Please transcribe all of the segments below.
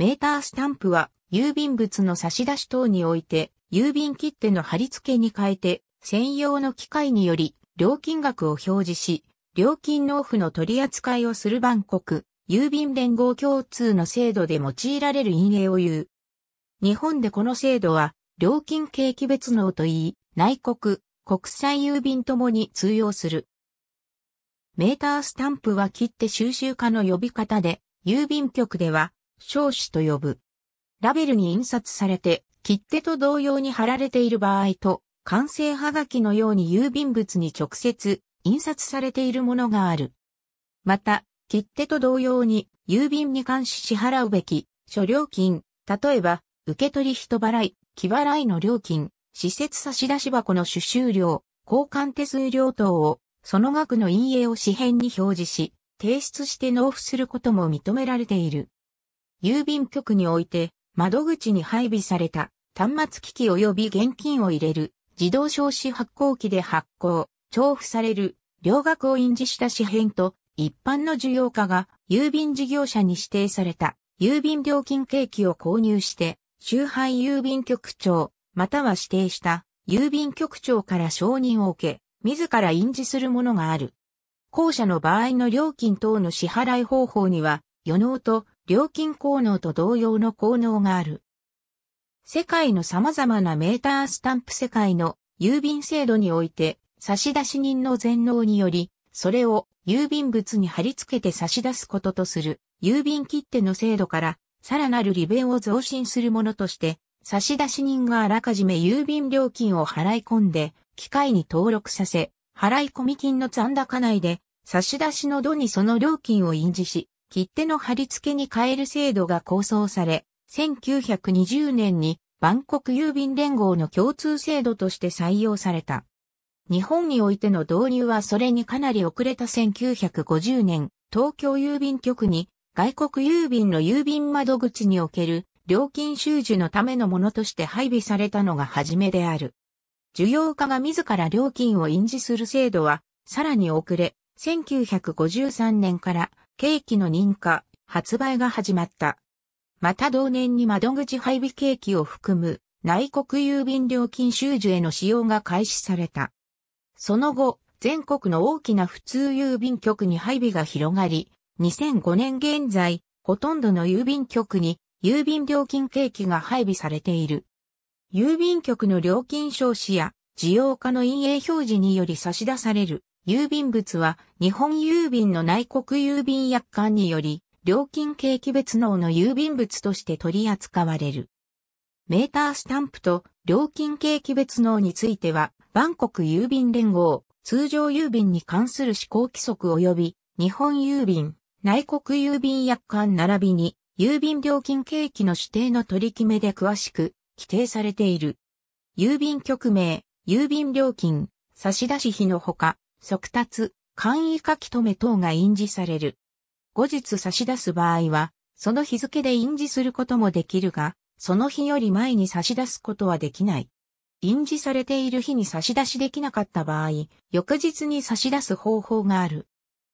メータースタンプは、郵便物の差し出し等において、郵便切手の貼り付けに変えて、専用の機械により、料金額を表示し、料金納付の取り扱いをする万国、郵便連合共通の制度で用いられる陰影を言う。日本でこの制度は、料金景気別納といい、内国、国際郵便ともに通用する。メータースタンプは切手収集家の呼び方で、郵便局では小紙と呼ぶ。ラベルに印刷されて、切手と同様に貼られている場合と、完成はがきのように郵便物に直接印刷されているものがある。また、切手と同様に郵便に関し支払うべき諸料金、例えば、受取人払い、木払いの料金、施設差出箱の収集料、交換手数料等を、その額の陰影を紙幣に表示し、提出して納付することも認められている。郵便局において、窓口に配備された端末機器及び現金を入れる自動消費発行機で発行、調布される両額を印字した紙幣と一般の需要家が郵便事業者に指定された郵便料金契機を購入して周配郵便局長または指定した郵便局長から承認を受け自ら印字するものがある。後者の場合の料金等の支払い方法には、与納と料金効能と同様の効能がある。世界の様々なメータースタンプ世界の郵便制度において、差出人の全能により、それを郵便物に貼り付けて差し出すこととする郵便切手の制度から、さらなる利便を増進するものとして、差出人があらかじめ郵便料金を払い込んで、機械に登録させ、払い込み金の残高内で、差出の度にその料金を印字し、切手の貼り付けに変える制度が構想され、1920年に万国郵便連合の共通制度として採用された。日本においての導入はそれにかなり遅れた1950年、東京郵便局に外国郵便の郵便窓口における料金収受のためのものとして配備されたのが初めである。需要家が自ら料金を印字する制度は、さらに遅れ、1953年からケーキの認可、発売が始まった。また同年に窓口配備ケーキを含む内国郵便料金収受への使用が開始された。その後、全国の大きな普通郵便局に配備が広がり、2005年現在、ほとんどの郵便局に郵便料金ケーキが配備されている。郵便局の料金証紙や、需要家の陰影表示により差し出される郵便物は日本郵便の内国郵便約款により、料金景気別納の郵便物として取り扱われる。メータースタンプと料金景気別納については、万国郵便連合、通常郵便に関する施行規則及び、日本郵便、内国郵便約款並びに、郵便料金景気の指定の取り決めで詳しく規定されている。郵便局名、郵便料金、差出費のほか、速達、簡易書き留め等が印字される。後日差し出す場合は、その日付で印字することもできるが、その日より前に差し出すことはできない。印字されている日に差し出しできなかった場合、翌日に差し出す方法がある。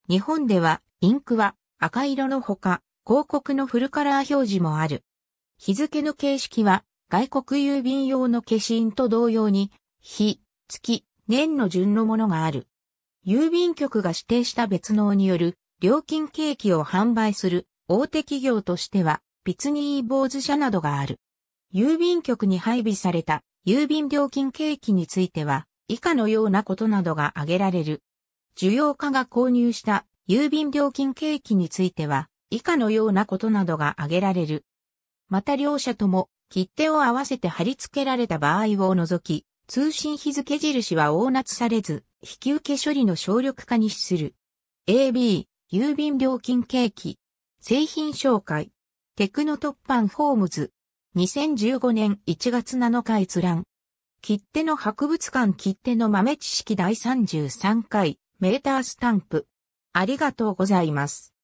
日本では、インクは赤色のほか、広告のフルカラー表示もある。日付の形式は、外国郵便用の消印と同様に、日、月、年の順のものがある。郵便局が指定した別納による料金ケーキを販売する大手企業としては、ピツニー坊主社などがある。郵便局に配備された郵便料金ケーキについては、以下のようなことなどが挙げられる。需要家が購入した郵便料金ケーキについては、以下のようなことなどが挙げられる。また両者とも、切手を合わせて貼り付けられた場合を除き、通信日付印は大夏されず、引受処理の省力化に資する。AB、郵便料金ーキ。製品紹介、テクノトッパンホームズ、2015年1月7日閲覧。切手の博物館切手の豆知識第33回、メータースタンプ。ありがとうございます。